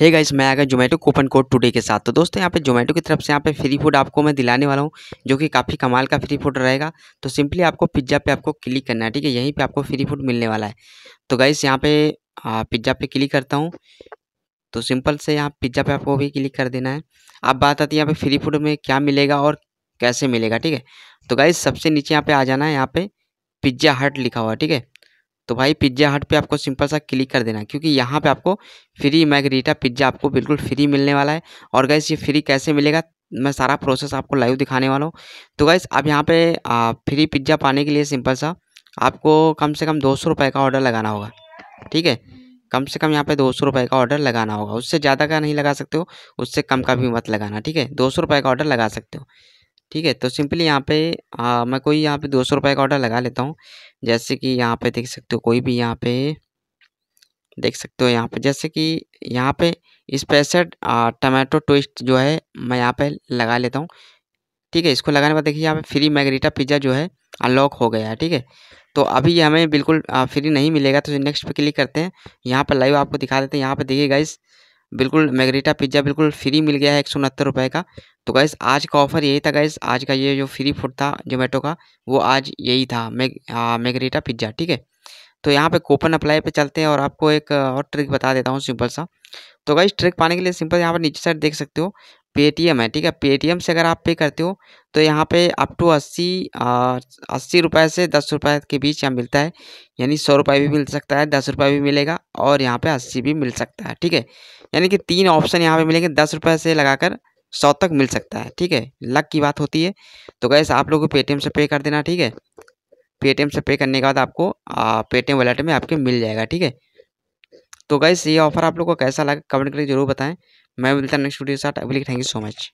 hey guys मैं आ गया Zomato coupon code today के साथ तो दोस्तों यहाँ पे जोमेटो की तरफ से यहाँ पे फ्री फूड आपको मैं दिलाने वाला हूँ जो कि काफ़ी कमाल का फ्री फूड रहेगा तो सिंपली आपको पिज्ज़ा पे आपको क्लिक करना है ठीक है यहीं पे आपको फ्री फूड मिलने वाला है तो गाइस यहाँ पे पिज्ज़ा पे क्लिक करता हूँ तो सिंपल से यहाँ पिज्ज़ा पे आपको भी क्लिक कर देना है आप बात आती है यहाँ पर फ्री फूड में क्या मिलेगा और कैसे मिलेगा ठीक है तो गाइज़ सबसे नीचे यहाँ पर आ जाना है यहाँ पे पिज्ज़ा हट लिखा हुआ ठीक है तो भाई पिज्ज़ा हट पे आपको सिंपल सा क्लिक कर देना क्योंकि यहाँ पे आपको फ्री मैगरीटा पिज्ज़ा आपको बिल्कुल फ्री मिलने वाला है और गैस ये फ्री कैसे मिलेगा मैं सारा प्रोसेस आपको लाइव दिखाने वाला हूँ तो गैस आप यहाँ पे फ्री पिज्ज़ा पाने के लिए सिंपल सा आपको कम से कम दो सौ का ऑर्डर लगाना होगा ठीक है कम से कम यहाँ पे दो सौ रुपये का ऑर्डर लगाना होगा उससे ज़्यादा का नहीं लगा सकते हो उससे कम का भी मत लगाना ठीक है दो सौ रुपये का ऑर्डर लगा सकते हो ठीक है तो सिंपली यहाँ पे आ, मैं कोई यहाँ पे दो सौ रुपये का ऑर्डर लगा लेता हूँ जैसे कि यहाँ पे देख सकते हो कोई भी यहाँ पे देख सकते हो यहाँ पे जैसे कि यहाँ पे स्पेशल टमाटो ट्विस्ट जो है मैं यहाँ पे लगा लेता हूँ ठीक है इसको लगाने के बाद देखिए यहाँ पे फ्री मैगरीटा पिज़्ज़ा जो है अनलॉक हो गया है ठीक है तो अभी हमें बिल्कुल फ्री नहीं मिलेगा तो नेक्स्ट पे क्लिक करते हैं यहाँ पर लाइव आपको दिखा देते हैं यहाँ पर देखिए गाइस बिल्कुल मैगरीटा पिज्ज़ा बिल्कुल फ्री मिल गया है एक सौ उनहत्तर का तो गैस आज का ऑफर यही था गैस आज का ये जो फ्री फूड था जोमेटो का वो आज यही था मैग मैगरीटा पिज्ज़ा ठीक है तो यहाँ पे कूपन अप्लाई पे चलते हैं और आपको एक और ट्रिक बता देता हूँ सिंपल सा तो गाइस ट्रिक पाने के लिए सिंपल यहाँ पर नीचे साइड देख सकते हो पेटीएम है ठीक है पेटीएम से अगर आप पे करते हो तो यहाँ पे अप टू अस्सी अस्सी रुपये से दस रुपये के बीच यहाँ मिलता है यानी सौ रुपये भी मिल सकता है दस रुपये भी मिलेगा और यहाँ पे अस्सी भी मिल सकता है ठीक है यानी कि तीन ऑप्शन यहाँ पे मिलेंगे दस रुपये से लगाकर सौ तक मिल सकता है ठीक है लक की बात होती है तो गैस आप लोग को पेटीएम से पे कर देना ठीक है पेटीएम से पे करने के बाद आपको पेटीएम वॉलेट में आपके मिल जाएगा ठीक है तो गाइस ये ऑफर आप लोग को कैसा लगा कमेंट करके जरूर बताएं मैं मिलता नेक्स्ट वीडियो के साथ अभी थैंक यू सो मच